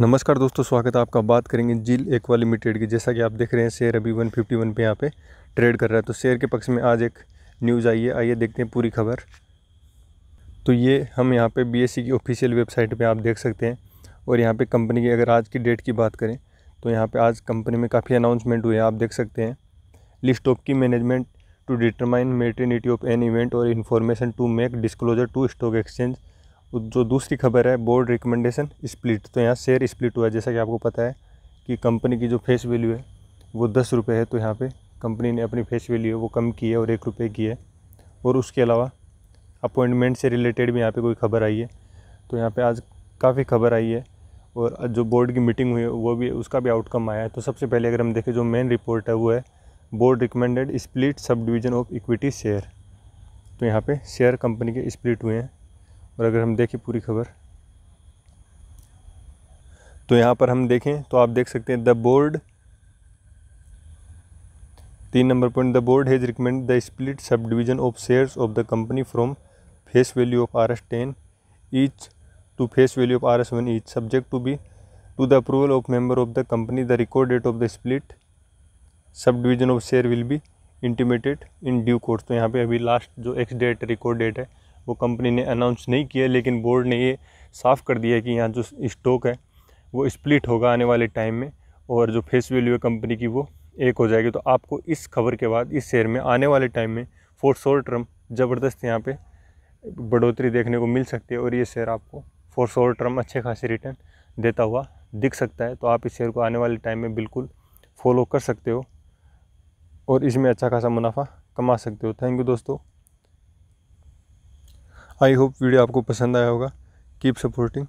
नमस्कार दोस्तों स्वागत है आपका बात करेंगे जील एक्वा लिमिटेड की जैसा कि आप देख रहे हैं शेयर अभी 151 पे यहाँ पे ट्रेड कर रहा है तो शेयर के पक्ष में आज एक न्यूज़ आई है आइए देखते हैं पूरी खबर तो ये हम यहाँ पे बीएससी e की ऑफिशियल वेबसाइट पे आप देख सकते हैं और यहाँ पे कंपनी की अगर आज की डेट की बात करें तो यहाँ पर आज कंपनी में काफ़ी अनाउंसमेंट हुए आप देख सकते हैं list of key management to determine materiality of an event और information to make disclosure to stock exchange जो दूसरी खबर है बोर्ड रिकमेंडेशन स्प्लिट तो यहाँ शेयर स्प्लिट हुआ है जैसा कि आपको पता है कि कंपनी की जो फेस वैल्यू है वो दस रुपये है तो यहाँ पे कंपनी ने अपनी फेस वैल्यू है वो कम की है और एक रुपये की है और उसके अलावा अपॉइंटमेंट से रिलेटेड भी यहाँ पे कोई खबर आई है तो यहाँ पे आज काफ़ी खबर आई है और जो बोर्ड की मीटिंग हुई है वो भी उसका भी आउटकम आया है तो सबसे पहले अगर हम देखें जो मेन रिपोर्ट है वो है board recommended split sub division of equity share तो यहाँ पर शेयर कंपनी के स्प्लिट हुए हैं और अगर हम देखें पूरी खबर तो यहाँ पर हम देखें तो आप देख सकते हैं द बोर्ड तीन number point the board has recommend the split sub division of shares of the company from face value of R S ten each to face value of R S one each subject to be to the approval of member of the company the record date of the split sub division of share will be intimated in due course तो यहाँ पे अभी last जो ex date record date है वो company ने announce नहीं किया लेकिन बोर्ड ने ये साफ़ कर दिया कि यहाँ जो स्टॉक है वो स्प्लिट होगा आने वाले टाइम में और जो फेस वैल्यू है कंपनी की वो एक हो जाएगी तो आपको इस खबर के बाद इस शेयर में आने वाले टाइम में फोर शॉर्ट टर्म ज़बरदस्त यहाँ पे बढ़ोतरी देखने को मिल सकती है और ये शेयर आपको फोर्थ शॉर्ट टर्म अच्छे खासे रिटर्न देता हुआ दिख सकता है तो आप इस शेयर को आने वाले टाइम में बिल्कुल फॉलो कर सकते हो और इसमें अच्छा खासा मुनाफा कमा सकते हो थैंक यू दोस्तों आई होप वीडियो आपको पसंद आया होगा कीप सपोर्टिंग